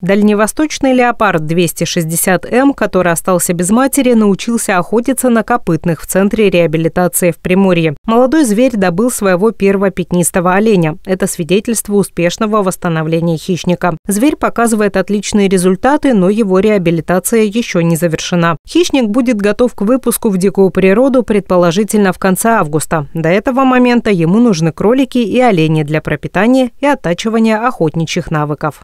Дальневосточный леопард 260М, эм, который остался без матери, научился охотиться на копытных в Центре реабилитации в Приморье. Молодой зверь добыл своего первого пятнистого оленя. Это свидетельство успешного восстановления хищника. Зверь показывает отличные результаты, но его реабилитация еще не завершена. Хищник будет готов к выпуску в дикую природу, предположительно, в конце августа. До этого момента ему нужны кролики и олени для пропитания и оттачивания охотничьих навыков.